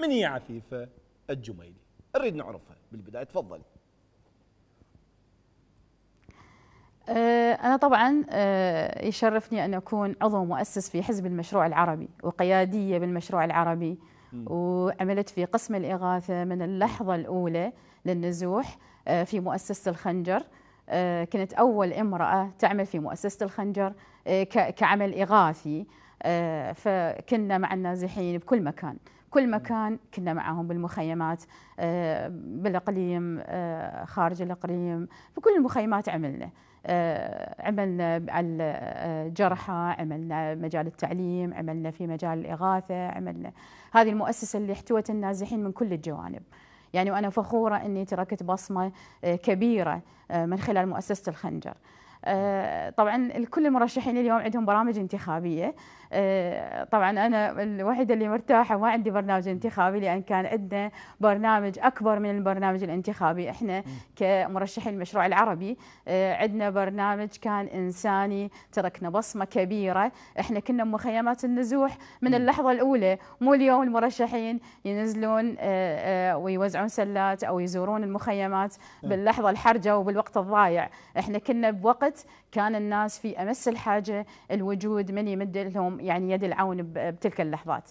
من هي عفيفة الجميلي نريد نعرفها بالبداية تفضلي أه، أنا طبعا أه، يشرفني أن أكون عضو مؤسس في حزب المشروع العربي وقيادية بالمشروع العربي وعملت في قسم الإغاثة من اللحظة الأولى للنزوح أه، في مؤسسة الخنجر كنت أول امرأة تعمل في مؤسسة الخنجر كعمل إغاثي آه، فكنا مع النازحين بكل مكان كل مكان كنا معهم بالمخيمات آه، بالإقليم آه، خارج الإقليم في كل المخيمات عملنا عملنا على الجرحى عملنا مجال التعليم عملنا في مجال الإغاثة عملنا هذه المؤسسة اللي احتوت النازحين من كل الجوانب يعني وأنا فخورة أني تركت بصمة كبيرة من خلال مؤسسة الخنجر آه، طبعا كل المرشحين اليوم عندهم برامج انتخابيه آه، طبعا انا الوحيده اللي مرتاحه ما عندي برنامج انتخابي لان كان عندنا برنامج اكبر من البرنامج الانتخابي احنا كمرشحين المشروع العربي آه، عندنا برنامج كان انساني تركنا بصمه كبيره احنا كنا مخيمات النزوح من اللحظه الاولى مو اليوم المرشحين ينزلون ويوزعون سلات او يزورون المخيمات باللحظه الحرجه وبالوقت الضايع احنا كنا بوقت الوقت كان الناس في امس الحاجه الوجود من يمد لهم يعني يد العون بتلك اللحظات